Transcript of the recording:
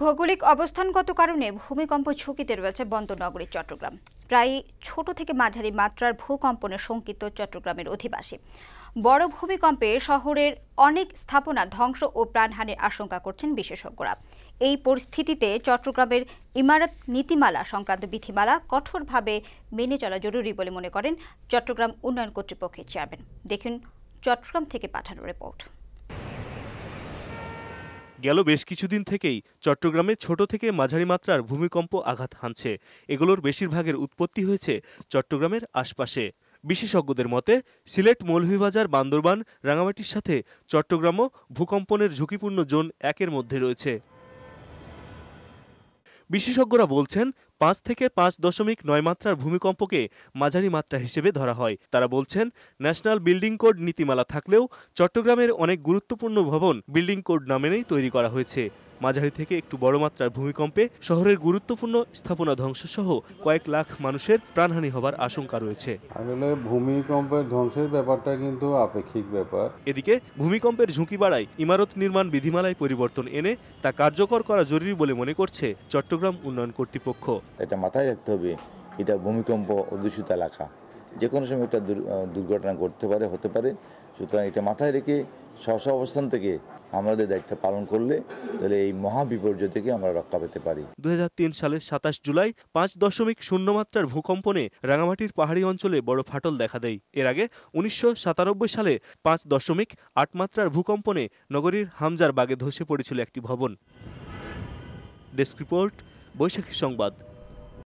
ভৌগোলিক অবস্থানগত কারণে ভূমিকম্প ঝুঁকিতে রয়েছে বন্দরনগরী চট্টগ্রাম প্রায় ছোট থেকে মাঝারি মাত্রার ভূকম্পনে শঙ্কিত চট্টগ্রামের অধিবাসী বড় ভূমিকম্পে শহরের অনেক স্থাপনা ধ্বংস ও প্রাণহানির আশঙ্কা করছেন বিশেষজ্ঞরা এই পরিস্থিতিতে চট্টগ্রামের ইমারত নীতিমালা সংক্রান্ত বিধিমালা কঠোরভাবে মেনে চলা জরুরি বলে মনে করেন চট্টগ্রাম উন্নয়ন কর্তৃপক্ষের চেয়ারম্যান দেখুন চট্টগ্রাম থেকে পাঠানো রিপোর্ট গেল বেশ কিছুদিন থেকেই চট্টগ্রামে ছোট থেকে মাঝারি মাত্রার ভূমিকম্প আঘাত হানছে এগুলোর বেশিরভাগের উৎপত্তি হয়েছে চট্টগ্রামের আশপাশে বিশেষজ্ঞদের মতে সিলেট মৌলভীবাজার বান্দরবান রাঙামাটির সাথে চট্টগ্রামও ভূকম্পনের ঝুঁকিপূর্ণ জোন একের মধ্যে রয়েছে বিশেষজ্ঞরা বলছেন পাঁচ থেকে পাঁচ দশমিক নয় মাত্রার ভূমিকম্পকে মাঝারি মাত্রা হিসেবে ধরা হয় তারা বলছেন ন্যাশনাল বিল্ডিং কোড নীতিমালা থাকলেও চট্টগ্রামের অনেক গুরুত্বপূর্ণ ভবন বিল্ডিং কোড নামেনেই তৈরি করা হয়েছে মাঝারি থেকে একটু বড় মাত্রার ভূমিকম্পে শহরের গুরুত্বপূর্ণ স্থাপনা ধ্বংসসহ কয়েক লাখ মানুষের প্রাণহানি হবার আশঙ্কা রয়েছে আসলে ভূমিকম্পের ধ্বংসের ব্যাপারটা কিন্তু আপেক্ষিক ব্যাপার এদিকে ভূমিকম্পের ঝুঁকি বাড়ায় ইমারত নির্মাণ বিধিমালায় পরিবর্তন এনে তা কার্যকর করা জরুরি বলে মনে করছে চট্টগ্রাম উন্নয়ন কর্তৃপক্ষ এটা মাথায় রাখতে হবে এটা ভূমিকম্প অধ্যুষিত এলাকা যে কোনো সময় একটা দুর্ঘটনা ঘটতে পারে হতে পারে সুতরাং এটা মাথায় রেখে স্ব অবস্থান থেকে আমাদের দায়িত্ব পালন করলে তাহলে এই মহা বিপর্যয় থেকে আমরা রক্ষা পেতে পারি দু সালের সাতাশ জুলাই পাঁচ দশমিক শূন্য মাত্রার ভূকম্পনে রাঙামাটির পাহাড়ি অঞ্চলে বড় ফাটল দেখা দেয় এর আগে উনিশশো সালে পাঁচ দশমিক আট মাত্রার ভূকম্পনে নগরীর হামজার বাগে ধসে পড়েছিল একটি ভবন ডেস্ক রিপোর্ট বৈশাখী সংবাদ